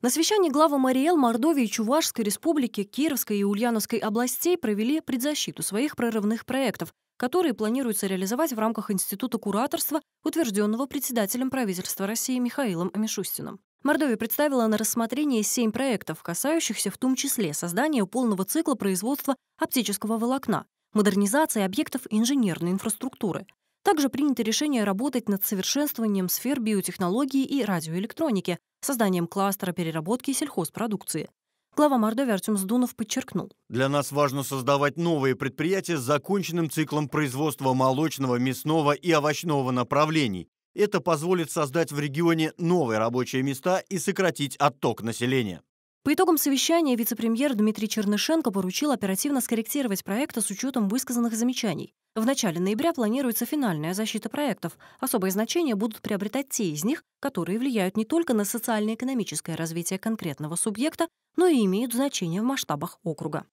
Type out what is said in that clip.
На совещании главы Мариэл, Мордовии, Чувашской республики, Кировской и Ульяновской областей провели предзащиту своих прорывных проектов, которые планируется реализовать в рамках Института кураторства, утвержденного председателем правительства России Михаилом Мишустиным. Мордовия представила на рассмотрение семь проектов, касающихся в том числе создания полного цикла производства оптического волокна, модернизации объектов инженерной инфраструктуры, также принято решение работать над совершенствованием сфер биотехнологии и радиоэлектроники, созданием кластера переработки сельхозпродукции. Глава Мордовии Артем Сдунов подчеркнул. Для нас важно создавать новые предприятия с законченным циклом производства молочного, мясного и овощного направлений. Это позволит создать в регионе новые рабочие места и сократить отток населения. По итогам совещания вице-премьер Дмитрий Чернышенко поручил оперативно скорректировать проекты с учетом высказанных замечаний. В начале ноября планируется финальная защита проектов. Особое значение будут приобретать те из них, которые влияют не только на социально-экономическое развитие конкретного субъекта, но и имеют значение в масштабах округа.